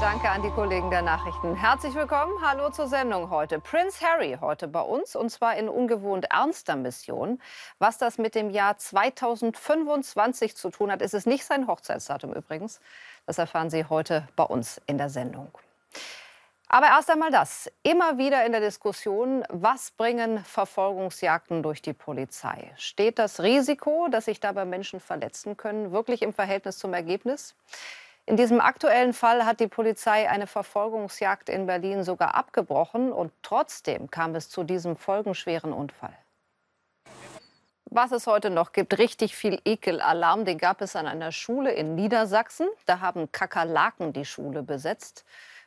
Danke an die Kollegen der Nachrichten. Herzlich willkommen. Hallo zur Sendung heute. Prince Harry heute bei uns und zwar in ungewohnt ernster Mission. Was das mit dem Jahr 2025 zu tun hat, ist es nicht sein Hochzeitsdatum übrigens. Das erfahren Sie heute bei uns in der Sendung. Aber erst einmal das. Immer wieder in der Diskussion, was bringen Verfolgungsjagden durch die Polizei? Steht das Risiko, dass sich dabei Menschen verletzen können, wirklich im Verhältnis zum Ergebnis? In diesem aktuellen Fall hat die Polizei eine Verfolgungsjagd in Berlin sogar abgebrochen und trotzdem kam es zu diesem folgenschweren Unfall. Was es heute noch gibt, richtig viel Ekelalarm, den gab es an einer Schule in Niedersachsen. Da haben Kakerlaken die Schule besetzt.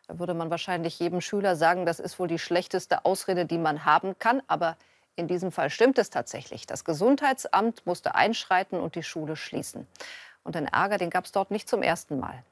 Da würde man wahrscheinlich jedem Schüler sagen, das ist wohl die schlechteste Ausrede, die man haben kann. Aber in diesem Fall stimmt es tatsächlich. Das Gesundheitsamt musste einschreiten und die Schule schließen. Und den Ärger, den gab es dort nicht zum ersten Mal.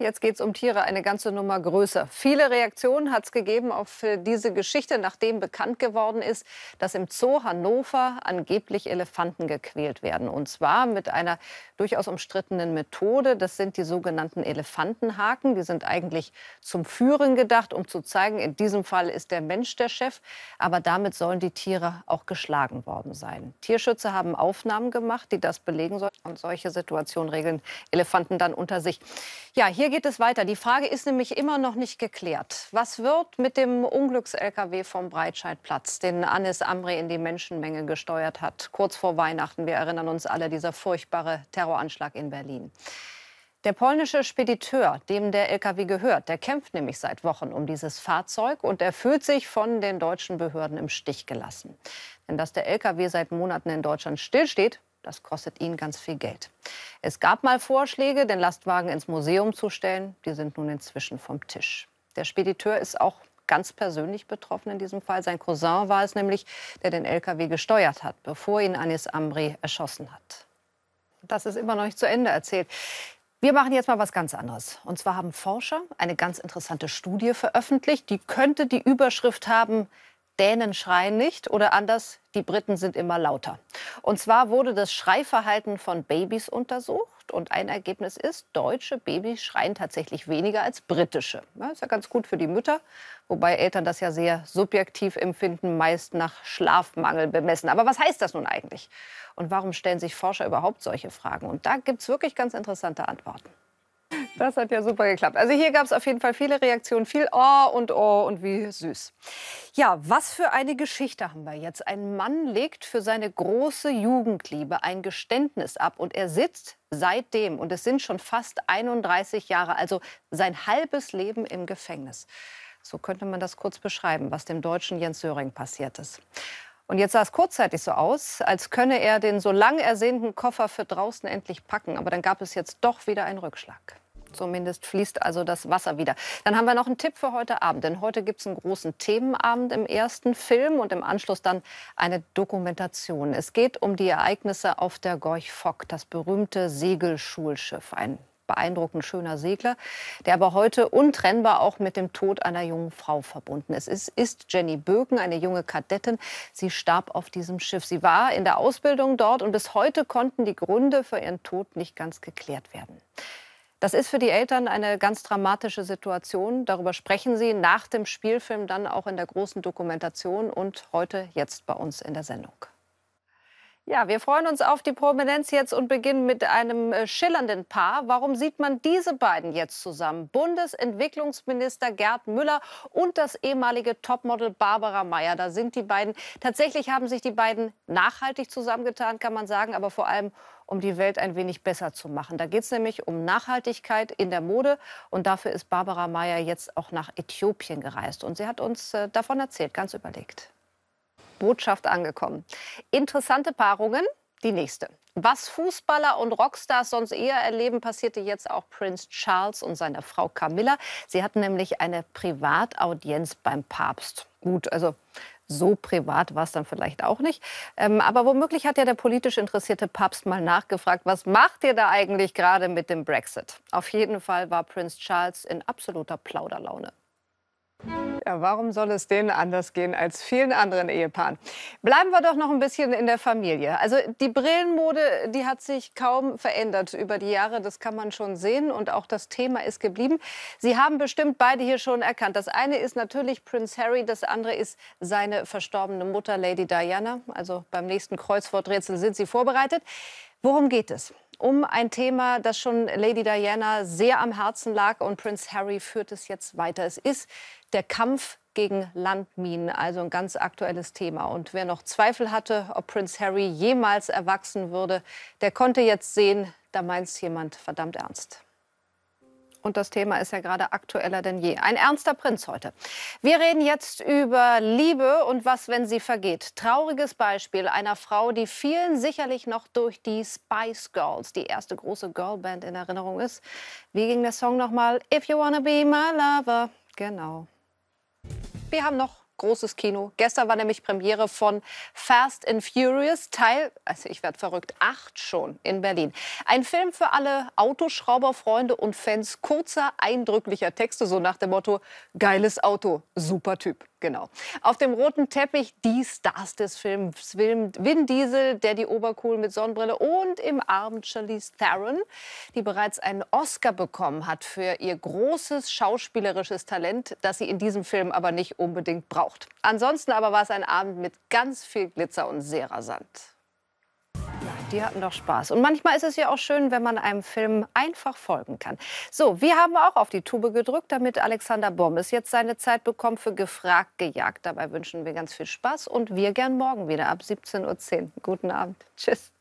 Jetzt geht es um Tiere eine ganze Nummer größer. Viele Reaktionen hat es gegeben auf äh, diese Geschichte, nachdem bekannt geworden ist, dass im Zoo Hannover angeblich Elefanten gequält werden. Und zwar mit einer durchaus umstrittenen Methode. Das sind die sogenannten Elefantenhaken. Die sind eigentlich zum Führen gedacht, um zu zeigen, in diesem Fall ist der Mensch der Chef. Aber damit sollen die Tiere auch geschlagen worden sein. Tierschützer haben Aufnahmen gemacht, die das belegen sollen. Und solche Situationen regeln Elefanten dann unter sich. Ja, hier hier geht es weiter. Die Frage ist nämlich immer noch nicht geklärt. Was wird mit dem Unglücks-LKW vom Breitscheidplatz, den Anis Amri in die Menschenmenge gesteuert hat, kurz vor Weihnachten? Wir erinnern uns alle dieser furchtbare Terroranschlag in Berlin. Der polnische Spediteur, dem der LKW gehört, der kämpft nämlich seit Wochen um dieses Fahrzeug und er fühlt sich von den deutschen Behörden im Stich gelassen. Denn dass der LKW seit Monaten in Deutschland stillsteht, das kostet ihn ganz viel Geld. Es gab mal Vorschläge, den Lastwagen ins Museum zu stellen. Die sind nun inzwischen vom Tisch. Der Spediteur ist auch ganz persönlich betroffen in diesem Fall. Sein Cousin war es nämlich, der den LKW gesteuert hat, bevor ihn Anis Amri erschossen hat. Das ist immer noch nicht zu Ende erzählt. Wir machen jetzt mal was ganz anderes. Und zwar haben Forscher eine ganz interessante Studie veröffentlicht, die könnte die Überschrift haben, Dänen schreien nicht oder anders, die Briten sind immer lauter. Und zwar wurde das Schreiverhalten von Babys untersucht und ein Ergebnis ist, deutsche Babys schreien tatsächlich weniger als britische. Das ist ja ganz gut für die Mütter, wobei Eltern das ja sehr subjektiv empfinden, meist nach Schlafmangel bemessen. Aber was heißt das nun eigentlich? Und warum stellen sich Forscher überhaupt solche Fragen? Und da gibt es wirklich ganz interessante Antworten. Das hat ja super geklappt. Also hier gab es auf jeden Fall viele Reaktionen, viel Oh und Oh und wie süß. Ja, was für eine Geschichte haben wir jetzt. Ein Mann legt für seine große Jugendliebe ein Geständnis ab und er sitzt seitdem, und es sind schon fast 31 Jahre, also sein halbes Leben im Gefängnis. So könnte man das kurz beschreiben, was dem deutschen Jens Söring passiert ist. Und jetzt sah es kurzzeitig so aus, als könne er den so lang ersehnten Koffer für draußen endlich packen. Aber dann gab es jetzt doch wieder einen Rückschlag. Zumindest fließt also das Wasser wieder. Dann haben wir noch einen Tipp für heute Abend. Denn heute gibt es einen großen Themenabend im ersten Film und im Anschluss dann eine Dokumentation. Es geht um die Ereignisse auf der Gorch Fock, das berühmte Segelschulschiff. Ein beeindruckend schöner Segler, der aber heute untrennbar auch mit dem Tod einer jungen Frau verbunden ist. Es ist Jenny Böken, eine junge Kadettin. Sie starb auf diesem Schiff. Sie war in der Ausbildung dort und bis heute konnten die Gründe für ihren Tod nicht ganz geklärt werden. Das ist für die Eltern eine ganz dramatische Situation. Darüber sprechen sie nach dem Spielfilm dann auch in der großen Dokumentation und heute jetzt bei uns in der Sendung. Ja, wir freuen uns auf die Prominenz jetzt und beginnen mit einem äh, schillernden Paar. Warum sieht man diese beiden jetzt zusammen? Bundesentwicklungsminister Gerd Müller und das ehemalige Topmodel Barbara Mayer. Da sind die beiden, tatsächlich haben sich die beiden nachhaltig zusammengetan, kann man sagen, aber vor allem um die Welt ein wenig besser zu machen. Da geht es nämlich um Nachhaltigkeit in der Mode. Und dafür ist Barbara Mayer jetzt auch nach Äthiopien gereist. Und sie hat uns äh, davon erzählt, ganz überlegt. Botschaft angekommen. Interessante Paarungen, die nächste. Was Fußballer und Rockstars sonst eher erleben, passierte jetzt auch Prinz Charles und seiner Frau Camilla. Sie hatten nämlich eine Privataudienz beim Papst. Gut, also so privat war es dann vielleicht auch nicht. Ähm, aber womöglich hat ja der politisch interessierte Papst mal nachgefragt, was macht ihr da eigentlich gerade mit dem Brexit? Auf jeden Fall war Prinz Charles in absoluter Plauderlaune. Ja, warum soll es denen anders gehen als vielen anderen Ehepaaren? Bleiben wir doch noch ein bisschen in der Familie. Also die Brillenmode, die hat sich kaum verändert über die Jahre. Das kann man schon sehen. Und auch das Thema ist geblieben. Sie haben bestimmt beide hier schon erkannt. Das eine ist natürlich Prince Harry. Das andere ist seine verstorbene Mutter, Lady Diana. Also beim nächsten Kreuzworträtsel sind Sie vorbereitet. Worum geht es? um ein Thema, das schon Lady Diana sehr am Herzen lag. Und Prince Harry führt es jetzt weiter. Es ist der Kampf gegen Landminen, also ein ganz aktuelles Thema. Und wer noch Zweifel hatte, ob Prince Harry jemals erwachsen würde, der konnte jetzt sehen, da meint jemand verdammt ernst. Und das Thema ist ja gerade aktueller denn je. Ein ernster Prinz heute. Wir reden jetzt über Liebe und was, wenn sie vergeht. Trauriges Beispiel einer Frau, die vielen sicherlich noch durch die Spice Girls, die erste große Girlband in Erinnerung ist. Wie ging der Song nochmal? If you wanna be my lover. Genau. Wir haben noch großes Kino. Gestern war nämlich Premiere von Fast and Furious Teil, also ich werde verrückt, 8 schon in Berlin. Ein Film für alle Autoschrauberfreunde und Fans kurzer, eindrücklicher Texte, so nach dem Motto, geiles Auto, super Typ. Genau. Auf dem roten Teppich die Stars des Films. Film Vin Diesel, der die Obercool mit Sonnenbrille und im Arm Charlize Theron, die bereits einen Oscar bekommen hat für ihr großes schauspielerisches Talent, das sie in diesem Film aber nicht unbedingt braucht. Ansonsten aber war es ein Abend mit ganz viel Glitzer und sehr rasant. Die hatten doch Spaß. Und manchmal ist es ja auch schön, wenn man einem Film einfach folgen kann. So, wir haben auch auf die Tube gedrückt, damit Alexander Bommes jetzt seine Zeit bekommt für Gefragt, Gejagt. Dabei wünschen wir ganz viel Spaß und wir gern morgen wieder ab 17.10 Uhr. Guten Abend. Tschüss.